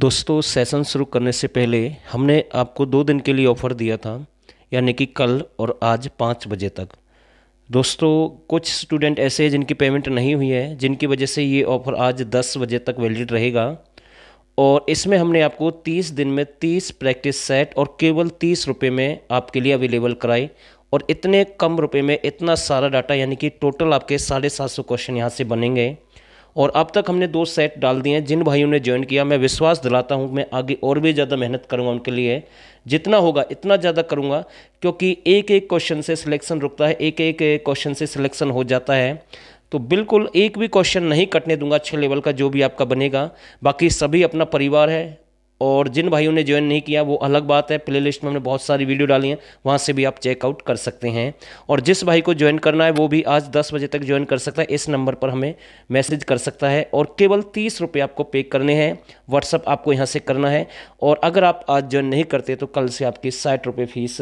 दोस्तों सेशन शुरू करने से पहले हमने आपको दो दिन के लिए ऑफ़र दिया था यानी कि कल और आज पाँच बजे तक दोस्तों कुछ स्टूडेंट ऐसे हैं जिनकी पेमेंट नहीं हुई है जिनकी वजह से ये ऑफ़र आज दस बजे तक वैलिड रहेगा और इसमें हमने आपको तीस दिन में तीस प्रैक्टिस सेट और केवल तीस रुपये में आपके लिए अवेलेबल कराए और इतने कम रुपये में इतना सारा डाटा यानी कि टोटल आपके साढ़े सात सौ क्वेश्चन यहाँ से बनेंगे और अब तक हमने दो सेट डाल दिए हैं जिन भाइयों ने ज्वाइन किया मैं विश्वास दिलाता हूँ मैं आगे और भी ज़्यादा मेहनत करूँगा उनके लिए जितना होगा इतना ज़्यादा करूँगा क्योंकि एक एक क्वेश्चन से सिलेक्शन रुकता है एक एक क्वेश्चन से सिलेक्शन हो जाता है तो बिल्कुल एक भी क्वेश्चन नहीं कटने दूंगा अच्छे लेवल का जो भी आपका बनेगा बाकी सभी अपना परिवार है और जिन भाइयों ने ज्वाइन नहीं किया वो अलग बात है प्ले लिस्ट में हमने बहुत सारी वीडियो डाली हैं वहाँ से भी आप चेकआउट कर सकते हैं और जिस भाई को ज्वाइन करना है वो भी आज दस बजे तक ज्वाइन कर सकता है इस नंबर पर हमें मैसेज कर सकता है और केवल तीस रुपये आपको पे करने हैं व्हाट्सअप आपको यहाँ से करना है और अगर आप आज ज्वाइन नहीं करते तो कल से आपकी साठ रुपये फीस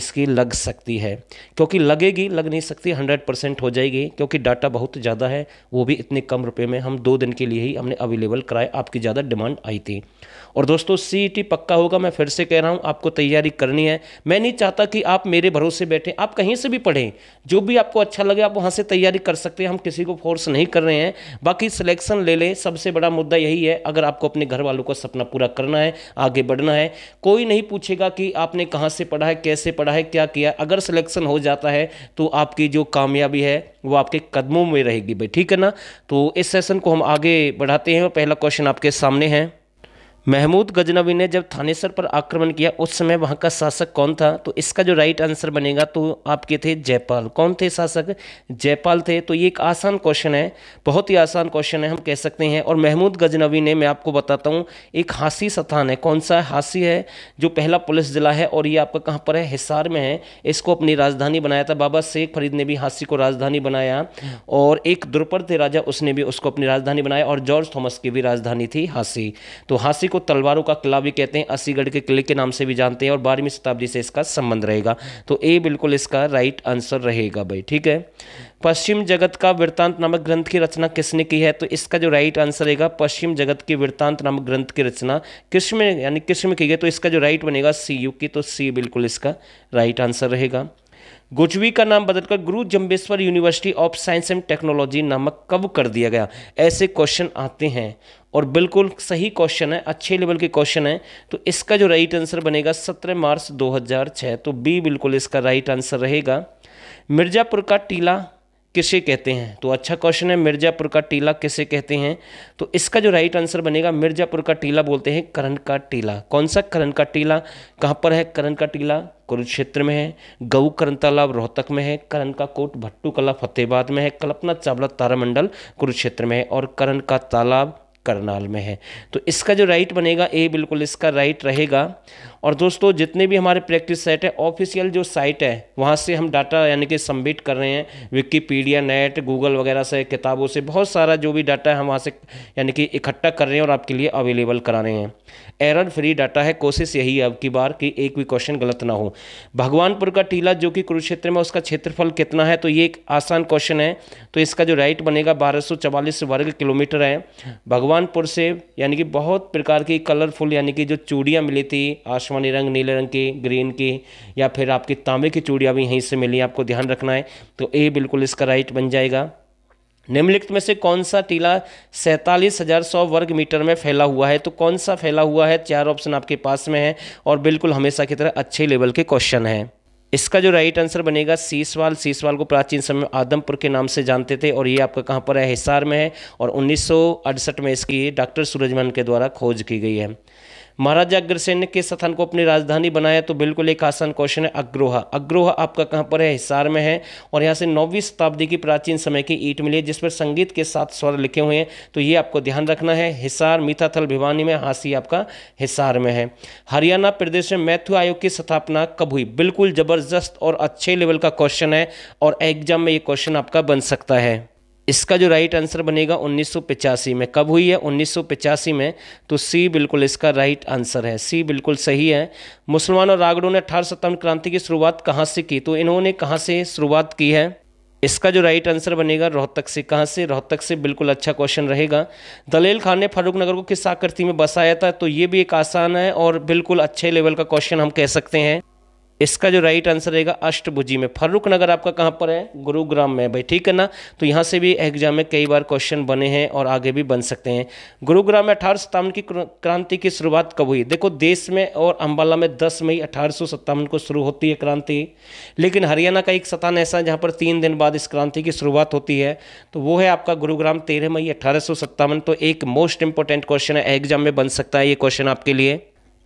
इसकी लग सकती है क्योंकि लगेगी लग नहीं सकती हंड्रेड परसेंट हो जाएगी क्योंकि डाटा बहुत ज़्यादा है वो भी इतने कम रुपये में हम दो दिन के लिए ही हमने अवेलेबल कराए आपकी ज़्यादा डिमांड आई थी और दोस्तों दोस्तों सीईटी पक्का होगा मैं फिर से कह रहा हूँ आपको तैयारी करनी है मैं नहीं चाहता कि आप मेरे भरोसे बैठें आप कहीं से भी पढ़ें जो भी आपको अच्छा लगे आप वहां से तैयारी कर सकते हैं हम किसी को फोर्स नहीं कर रहे हैं बाकी सिलेक्शन ले लें सबसे बड़ा मुद्दा यही है अगर आपको अपने घर वालों का सपना पूरा करना है आगे बढ़ना है कोई नहीं पूछेगा कि आपने कहाँ से पढ़ा है कैसे पढ़ा है क्या किया अगर सिलेक्शन हो जाता है तो आपकी जो कामयाबी है वो आपके कदमों में रहेगी भाई ठीक है ना तो इस सेशन को हम आगे बढ़ाते हैं और पहला क्वेश्चन आपके सामने है महमूद गजनवी ने जब थानेसर पर आक्रमण किया उस समय वहाँ का शासक कौन था तो इसका जो राइट आंसर बनेगा तो आपके थे जयपाल कौन थे शासक जयपाल थे तो ये एक आसान क्वेश्चन है बहुत ही आसान क्वेश्चन है हम कह सकते हैं और महमूद गजनवी ने मैं आपको बताता हूँ एक हासी स्थान है कौन सा हासी है जो पहला पुलिस जिला है और ये आपका कहाँ पर है हिसार में है इसको अपनी राजधानी बनाया था बाबा शेख फरीद ने भी हासी को राजधानी बनाया और एक द्रुपद थे राजा उसने भी उसको अपनी राजधानी बनाया और जॉर्ज थॉमस की भी राजधानी थी हासी तो हासी को तलवारों का किला भी कहते हैं असीगढ़ के किले के नाम से भी जानते हैं और बारहवीं शताब्दी से इसका संबंध रहेगा तो ए बिल्कुल इसका राइट आंसर रहेगा भाई ठीक है पश्चिम जगत का वृत्तांत नामक ग्रंथ की रचना किसने की है तो इसका जो राइट आंसर रहेगा पश्चिम जगत की वृत्तांत नामक ग्रंथ की रचना कृष्ण यानी कृष्ण की गई तो इसका जो राइट बनेगा सी यू की तो सी बिल्कुल इसका राइट आंसर रहेगा गुजवी का नाम बदलकर Guru Jambheshwar university of science and technology नामक कब कर दिया गया ऐसे क्वेश्चन आते हैं और बिल्कुल सही क्वेश्चन है अच्छे लेवल के क्वेश्चन है तो इसका जो राइट आंसर बनेगा सत्रह मार्च 2006 तो बी बिल्कुल इसका राइट आंसर रहेगा मिर्ज़ापुर का टीला किसे कहते हैं तो अच्छा क्वेश्चन है मिर्ज़ापुर का टीला किसे कहते हैं तो इसका जो राइट आंसर बनेगा मिर्ज़ापुर का टीला बोलते हैं करण का टीला कौन सा करण का टीला कहाँ पर है करण का टीला कुरुक्षेत्र में है गऊ करण तालाब रोहतक में है करण का कोट भट्टू कला फतेहबाद में है कल्पना चावला तारामंडल कुरुक्षेत्र में है और करण का तालाब करनाल में है तो इसका जो राइट बनेगा ए बिल्कुल इसका राइट रहेगा और दोस्तों जितने भी हमारे प्रैक्टिस सेट है ऑफिशियल जो साइट है वहाँ से हम डाटा यानी कि सबमिट कर रहे हैं विकीपीडिया नेट गूगल वगैरह से किताबों से बहुत सारा जो भी डाटा है हम वहाँ से यानी कि इकट्ठा कर रहे हैं और आपके लिए अवेलेबल करा रहे हैं एरर फ्री डाटा है कोशिश यही है अब की बार कि एक भी क्वेश्चन गलत ना हो भगवानपुर का टीला जो कि कुरुक्षेत्र में उसका क्षेत्रफल कितना है तो ये एक आसान क्वेश्चन है तो इसका जो राइट बनेगा बारह वर्ग किलोमीटर है भगवानपुर से यानी कि बहुत प्रकार की कलरफुल यानी कि जो चूड़ियाँ मिली थी आश आकाशवाणी रंग नीले रंग की ग्रीन की या फिर आपकी तांबे की चूड़ियाँ भी यहीं से मिली आपको ध्यान रखना है तो ए बिल्कुल इसका राइट बन जाएगा निम्नलिखित में से कौन सा टीला सैंतालीस हज़ार सौ वर्ग मीटर में फैला हुआ है तो कौन सा फैला हुआ है चार ऑप्शन आपके पास में है और बिल्कुल हमेशा की तरह अच्छे लेवल के क्वेश्चन हैं इसका जो राइट आंसर बनेगा सीसवाल सीसवाल को प्राचीन समय आदमपुर के नाम से जानते थे और ये आपका कहाँ पर है हिसार में है और उन्नीस में इसकी डॉक्टर सूरजमन के द्वारा खोज की गई है महाराजा अग्रसेन ने किस स्थान को अपनी राजधानी बनाया तो बिल्कुल एक आसान क्वेश्चन है अग्रोहा अग्रोहा आपका कहाँ पर है हिसार में है और यहाँ से नौवीं शताब्दी की प्राचीन समय की ईट मिली है जिस पर संगीत के साथ स्वर लिखे हुए हैं तो ये आपको ध्यान रखना है हिसार मिथाथल भिवानी में हाँसी आपका हिसार में है हरियाणा प्रदेश में मैथ्यू आयोग की स्थापना कब हुई बिल्कुल ज़बरदस्त और अच्छे लेवल का क्वेश्चन है और एग्जाम में ये क्वेश्चन आपका बन सकता है इसका जो राइट आंसर बनेगा उन्नीस में कब हुई है उन्नीस में तो सी बिल्कुल इसका राइट आंसर है सी बिल्कुल सही है मुसलमान और रागड़ों ने अठारह सत्तावन क्रांति की शुरुआत कहाँ से की तो इन्होंने कहाँ से शुरुआत की है इसका जो राइट आंसर बनेगा रोहतक से कहाँ से रोहतक से बिल्कुल अच्छा क्वेश्चन रहेगा दलेल खान ने फारूक नगर को किस आकृति में बसाया था तो ये भी एक आसान है और बिल्कुल अच्छे लेवल का क्वेश्चन हम कह सकते हैं इसका जो राइट आंसर रहेगा अष्टभुजी में फर्रुख नगर आपका कहाँ पर है गुरुग्राम में भाई ठीक है ना तो यहाँ से भी एग्जाम में कई बार क्वेश्चन बने हैं और आगे भी बन सकते हैं गुरुग्राम में अठारह सत्तावन की क्रांति की शुरुआत कब हुई देखो देश में और अम्बाला में दस मई अठारह को शुरू होती है क्रांति लेकिन हरियाणा का एक स्थान ऐसा है जहाँ पर तीन दिन बाद इस क्रांति की शुरुआत होती है तो वो है आपका गुरुग्राम तेरह मई अठारह तो एक मोस्ट इंपॉर्टेंट क्वेश्चन है एग्जाम में बन सकता है ये क्वेश्चन आपके लिए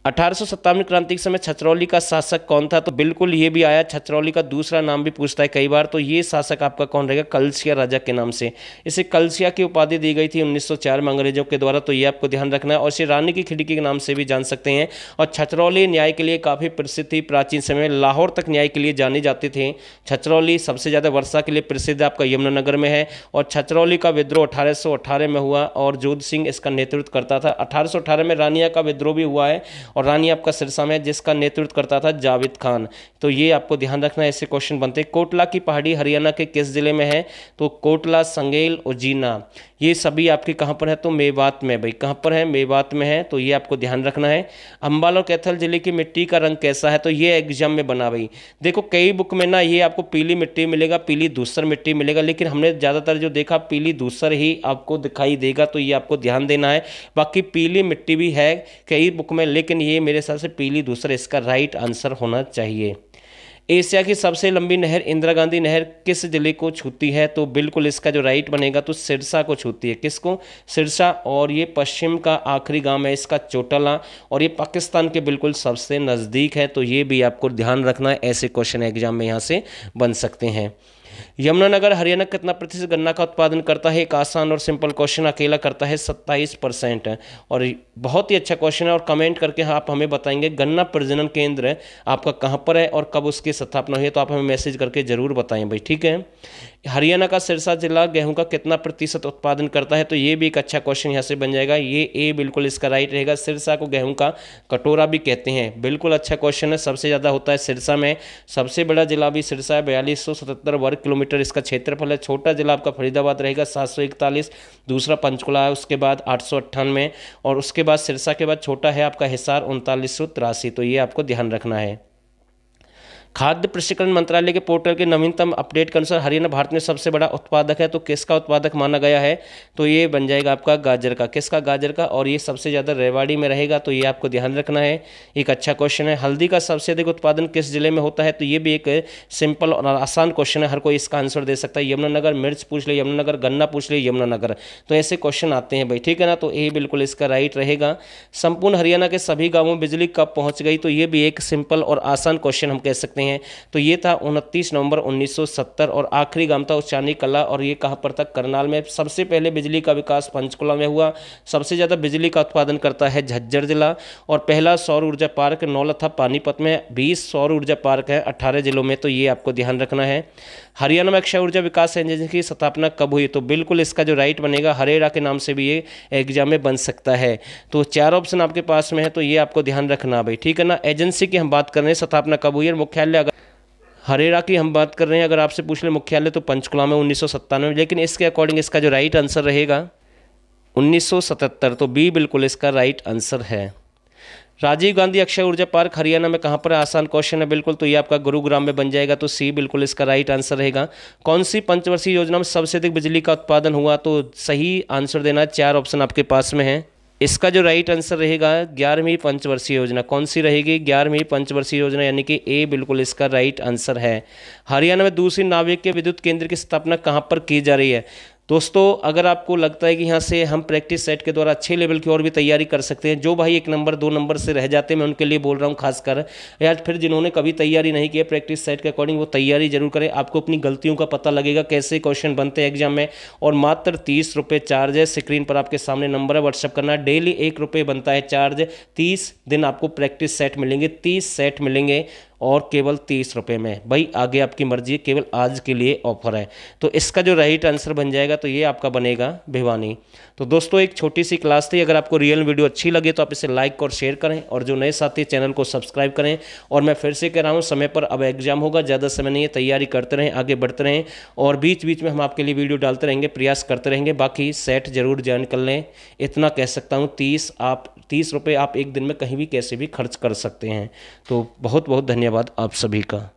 अठारह क्रांति के समय छछरौली का शासक कौन था तो बिल्कुल ये भी आया छछरौली का दूसरा नाम भी पूछता है कई बार तो ये शासक आपका कौन रहेगा कलसिया राजा के नाम से इसे कलसिया की उपाधि दी गई थी 1904 में अंग्रेजों के द्वारा तो ये आपको ध्यान रखना है और इसे रानी की खिड़की के नाम से भी जान सकते हैं और छछरौली न्याय के लिए काफ़ी प्रसिद्ध थी प्राचीन समय में लाहौर तक न्याय के लिए जाने जाते थे छछरौली सबसे ज़्यादा वर्षा के लिए प्रसिद्ध आपका यमुनानगर में है और छछरौली का विद्रोह अठारह में हुआ और जोध सिंह इसका नेतृत्व करता था अठारह में रानिया का विद्रोह भी हुआ है और रानी आपका सिरसा में जिसका नेतृत्व करता था जावेद खान तो ये आपको ध्यान रखना ऐसे क्वेश्चन बनते हैं कोटला की पहाड़ी हरियाणा के किस ज़िले में है तो कोटला संगेल और जीना ये सभी आपके कहाँ पर है तो मेवात में भाई कहाँ पर है मेवात में है तो ये आपको ध्यान रखना है अम्बाला और कैथल ज़िले की मिट्टी का रंग कैसा है तो ये एग्जाम में बना भाई देखो कई बुक में ना ये आपको पीली मिट्टी मिलेगा पीली दूसर मिट्टी मिलेगा लेकिन हमने ज़्यादातर जो देखा पीली दूसर ही आपको दिखाई देगा तो ये आपको ध्यान देना है बाकी पीली मिट्टी भी है कई बुक में लेकिन ये मेरे हिसाब से पीली दूसरा इसका राइट आंसर होना चाहिए एशिया की सबसे लंबी नहर इंदिरा गांधी नहर किस जिले को छूती है तो बिल्कुल इसका जो राइट बनेगा तो सिरसा को छूती है किसको सिरसा और ये पश्चिम का आखिरी गांव है इसका चोटला और ये पाकिस्तान के बिल्कुल सबसे नज़दीक है तो ये भी आपको ध्यान रखना है ऐसे क्वेश्चन एग्जाम में यहाँ से बन सकते हैं यमुनानगर हरियाणा कितना प्रतिशत गन्ना का उत्पादन करता है एक आसान और सिंपल क्वेश्चन अकेला करता है सत्ताईस परसेंट और बहुत ही अच्छा क्वेश्चन है और कमेंट करके हाँ, आप हमें बताएंगे गन्ना प्रजनन केंद्र आपका कहाँ पर है और कब उसकी स्थापना हुई है तो आप हमें मैसेज करके ज़रूर बताएं भाई ठीक है हरियाणा का सिरसा जिला गेहूं का कितना प्रतिशत उत्पादन करता है तो ये भी एक अच्छा क्वेश्चन यहाँ से बन जाएगा ये ए बिल्कुल इसका राइट रहेगा सिरसा को गेहूं का कटोरा भी कहते हैं बिल्कुल अच्छा क्वेश्चन है सबसे ज़्यादा होता है सिरसा में सबसे बड़ा जिला भी सिरसा है बयालीस वर्ग किलोमीटर इसका क्षेत्रफल है छोटा जिला आपका फरीदाबाद रहेगा सात दूसरा पंचकुला है उसके बाद आठ और उसके बाद सिरसा के बाद छोटा है आपका हिसार उनतालीस तो ये आपको ध्यान रखना है खाद्य प्रशिक्षण मंत्रालय के पोर्टल के नवीनतम अपडेट के अनुसार हरियाणा भारत में सबसे बड़ा उत्पादक है तो किसका उत्पादक माना गया है तो ये बन जाएगा आपका गाजर का किसका गाजर का और ये सबसे ज़्यादा रेवाड़ी में रहेगा तो ये आपको ध्यान रखना है एक अच्छा क्वेश्चन है हल्दी का सबसे अधिक उत्पादन किस जिले में होता है तो ये भी एक सिंपल और आसान क्वेश्चन है हर कोई इसका आंसर दे सकता है यमुनानगर मिर्च पूछ ले यमुनानगर गन्ना पूछ ले यमुनानगर तो ऐसे क्वेश्चन आते हैं भाई ठीक है ना तो ये बिल्कुल इसका राइट रहेगा संपूर्ण हरियाणा के सभी गाँवों में बिजली कब पहुँच गई तो ये भी एक सिंपल और आसान क्वेश्चन हम कह सकते हैं हैं तो ये था उनतीस नवंबर 1970 और आखिरी गांव था उच्चानी कला और ये कहाँ पर था करनाल में सबसे पहले बिजली का विकास पंचकुला में हुआ सबसे ज़्यादा बिजली का उत्पादन करता है झज्जर जिला और पहला सौर ऊर्जा पार्क नौलथा पानीपत में बीस सौर ऊर्जा पार्क है अट्ठारह जिलों में तो ये आपको ध्यान रखना है हरियाणा में अक्षय ऊर्जा विकास एजेंसी की स्थापना कब हुई तो बिल्कुल इसका जो राइट बनेगा हरेरा के नाम से भी ये एग्जाम में बन सकता है तो चार ऑप्शन आपके पास में है तो ये आपको ध्यान रखना भाई ठीक है ना एजेंसी की हम बात कर रहे हैं स्थापना कब हुई है मुख्यालय मुख्यालय अगर हरेरा की हम बात कर रहे हैं अगर आपसे पूछ लें मुख्यालय तो पंचकुला में उन्नीस में लेकिन इसके अकॉर्डिंग इसका जो राइट आंसर रहेगा 1977 तो बी बिल्कुल इसका राइट आंसर है राजीव गांधी अक्षय ऊर्जा पार्क हरियाणा में कहाँ पर आसान क्वेश्चन है बिल्कुल तो ये आपका गुरुग्राम में बन जाएगा तो सी बिल्कुल इसका राइट आंसर रहेगा कौन सी पंचवर्षीय योजना में सबसे अधिक बिजली का उत्पादन हुआ तो सही आंसर देना चार ऑप्शन आपके पास में है इसका जो राइट आंसर रहेगा ग्यारहवीं पंचवर्षीय योजना कौन सी रहेगी ग्यारहवीं पंचवर्षीय योजना यानी कि ए बिल्कुल इसका राइट आंसर है हरियाणा में दूसरी नाविक के विद्युत केंद्र की स्थापना कहां पर की जा रही है दोस्तों अगर आपको लगता है कि यहाँ से हम प्रैक्टिस सेट के द्वारा अच्छे लेवल की और भी तैयारी कर सकते हैं जो भाई एक नंबर दो नंबर से रह जाते हैं मैं उनके लिए बोल रहा हूँ खासकर या फिर जिन्होंने कभी तैयारी नहीं की है प्रैक्टिस सेट के अकॉर्डिंग वो तैयारी जरूर करें आपको अपनी गलतियों का पता लगेगा कैसे क्वेश्चन बनते हैं एग्जाम में और मात्र तीस रुपये चार्ज है स्क्रीन पर आपके सामने नंबर है व्हाट्सअप करना डेली एक रुपये बनता है चार्ज तीस दिन आपको प्रैक्टिस सेट मिलेंगे तीस सेट मिलेंगे और केवल तीस रुपये में भाई आगे आपकी मर्जी है केवल आज के लिए ऑफर है तो इसका जो राइट आंसर बन जाएगा तो ये आपका बनेगा भिवानी तो दोस्तों एक छोटी सी क्लास थी अगर आपको रियल वीडियो अच्छी लगे तो आप इसे लाइक और शेयर करें और जो नए साथी चैनल को सब्सक्राइब करें और मैं फिर से कह रहा हूँ समय पर अब एग्जाम होगा ज़्यादा समय नहीं है तैयारी करते रहें आगे बढ़ते रहें और बीच बीच में हम आपके लिए वीडियो डालते रहेंगे प्रयास करते रहेंगे बाकी सेट जरूर ज्वाइन कर लें इतना कह सकता हूँ तीस आप तीस रुपये आप एक दिन में कहीं भी कैसे भी खर्च कर सकते हैं तो बहुत बहुत धन्यवाद आप सभी का